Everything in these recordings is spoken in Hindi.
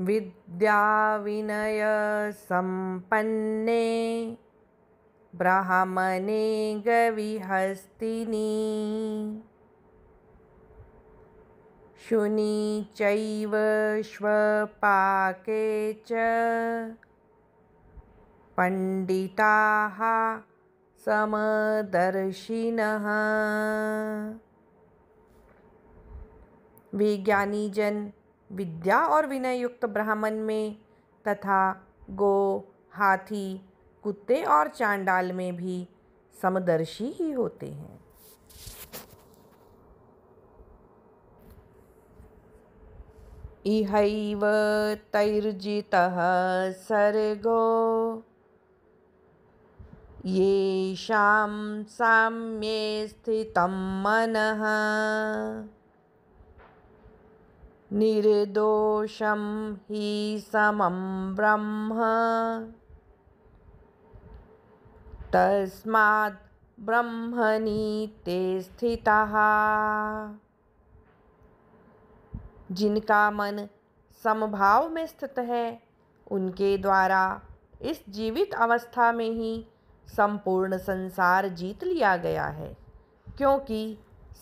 विद्याविनयसम्पन्ने ब्राह्मणे गविहस्तिनि शुनि चैव श्वपाके च पण्डिताः समदर्शिनः वे ज्ञानीजन विद्या और विनय युक्त ब्राह्मण में तथा गो हाथी कुत्ते और चांडाल में भी समदर्शी ही होते हैं इहैव तैर्जितः सर्गो येषां साम्ये स्थितं मनः निर्दोषं हि समं ब्रह्म तस्मात् ब्रह्मनि ते स्थितः जिनका मन समभाव में स्थित है उनके द्वारा इस जीवित अवस्था में ही संपूर्ण संसार जीत लिया गया है क्योंकि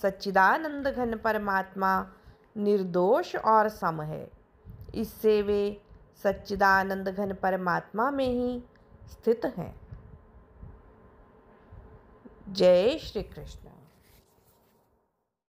सच्चिदानंद घन परमात्मा निर्दोष और सम है इससे वे सच्चिदानंद घन परमात्मा में ही स्थित हैं जय श्री कृष्ण